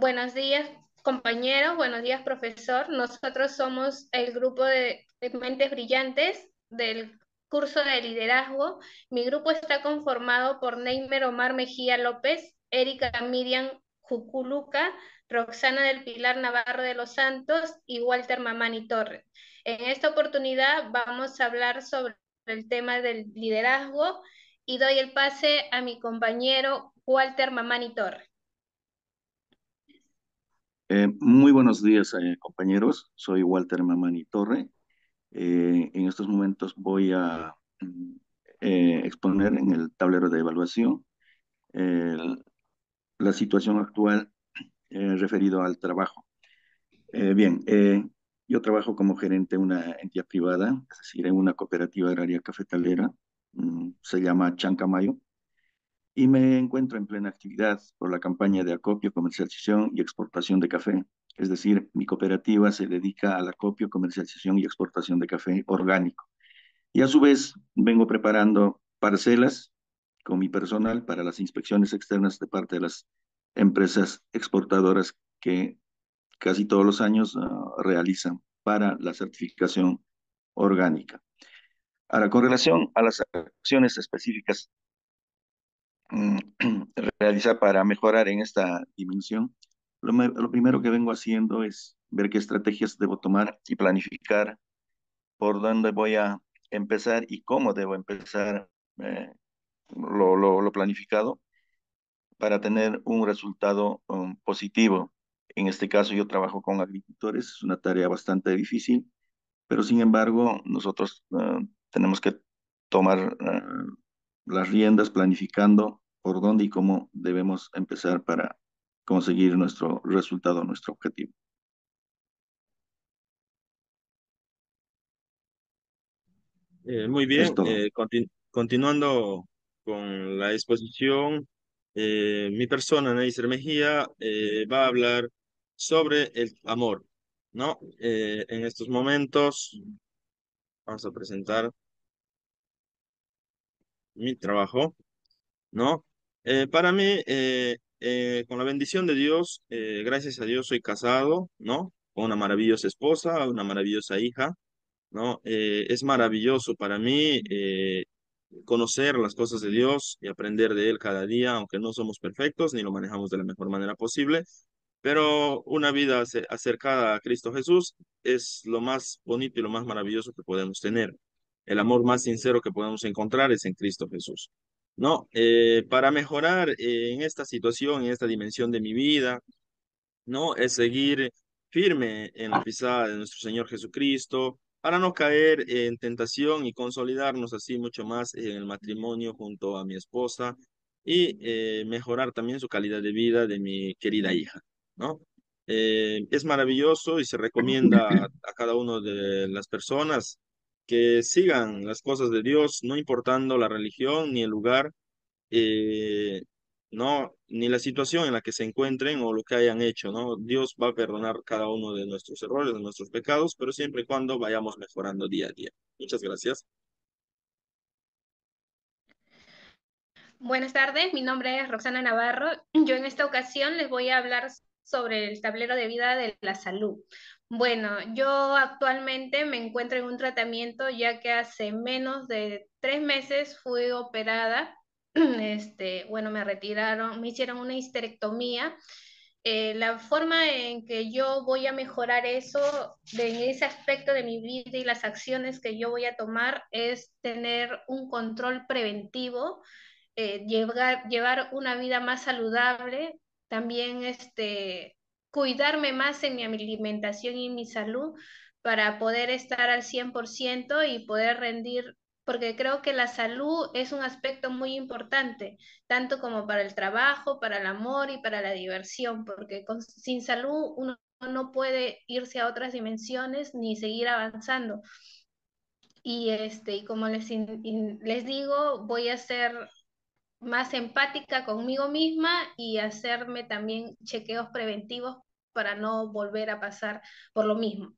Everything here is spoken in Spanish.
Buenos días, compañeros, buenos días, profesor. Nosotros somos el grupo de Mentes Brillantes del curso de liderazgo. Mi grupo está conformado por Neymar Omar Mejía López, Erika Miriam Juculuca, Roxana del Pilar Navarro de los Santos y Walter Mamani Torres. En esta oportunidad vamos a hablar sobre el tema del liderazgo y doy el pase a mi compañero Walter Mamani Torres. Eh, muy buenos días, eh, compañeros. Soy Walter Mamani Torre. Eh, en estos momentos voy a mm, exponer en el tablero de evaluación la situación actual referido al trabajo. bien, yo trabajo como gerente de una entidad privada, es decir, en una cooperativa agraria cafetalera, mm, se llama Chancamayo y me encuentro en plena actividad por la campaña de acopio, comercialización y exportación de café. Es decir, mi cooperativa se dedica al acopio, comercialización y exportación de café orgánico. Y a su vez, vengo preparando parcelas con mi personal para las inspecciones externas de parte de las empresas exportadoras que casi todos los años ah, realizan para la certificación orgánica. Ahora, con relación a las acciones específicas Mm, realiza para mejorar en esta dimensión, lo, primero que vengo haciendo es ver qué estrategias debo tomar y planificar por dónde voy a empezar y cómo debo empezar eh, lo, lo, planificado para tener un resultado um, positivo. En este caso yo trabajo con agricultores, es una tarea bastante difícil, pero sin embargo nosotros eh, tenemos que tomar eh, las riendas planificando por dónde y cómo debemos empezar para conseguir nuestro resultado, nuestro objetivo. Eh, muy bien, eh, continuando con la exposición, eh, mi persona, Neiser Mejía, va a hablar sobre el amor, ¿no? en estos momentos vamos a presentar mi trabajo, ¿no? Eh, para mí, eh, eh, con la bendición de Dios, gracias a Dios soy casado, ¿no? Con una maravillosa esposa, una maravillosa hija, ¿no? es maravilloso para mí conocer las cosas de Dios y aprender de Él cada día, aunque no somos perfectos ni lo manejamos de la mejor manera posible, pero una vida acercada a Cristo Jesús es lo más bonito y lo más maravilloso que podemos tener. El amor más sincero que podemos encontrar es en Cristo Jesús. No, eh, para mejorar eh, en esta situación, en esta dimensión de mi vida, no es seguir firme en la pisada de nuestro Señor Jesucristo, para no caer en tentación y consolidarnos así mucho más en el matrimonio junto a mi esposa y eh, mejorar también su calidad de vida de mi querida hija, ¿no? es maravilloso y se recomienda a, a, cada uno de las personas que sigan las cosas de Dios, no importando la religión ni el lugar, eh, no, ni la situación en la que se encuentren o lo que hayan hecho, ¿no? Dios va a perdonar cada uno de nuestros errores, de nuestros pecados, pero siempre y cuando vayamos mejorando día a día. Muchas gracias. Buenas tardes, mi nombre es Roxana Navarro. Yo en esta ocasión les voy a hablar sobre el tablero de vida de la salud. Bueno, yo actualmente me encuentro en un tratamiento ya que hace menos de tres meses fui operada. Este, bueno, me retiraron, me hicieron una histerectomía. Eh, la forma en que yo voy a mejorar eso, en ese aspecto de mi vida y las acciones que yo voy a tomar, es tener un control preventivo, eh, llevar una vida más saludable, también este, cuidarme más en mi alimentación y mi salud para poder estar al 100% y poder rendir, porque creo que la salud es un aspecto muy importante, tanto como para el trabajo, para el amor y para la diversión, porque sin salud uno no puede irse a otras dimensiones ni seguir avanzando. Y, este, y como les, les digo, voy a hacer más empática conmigo misma y hacerme también chequeos preventivos para no volver a pasar por lo mismo.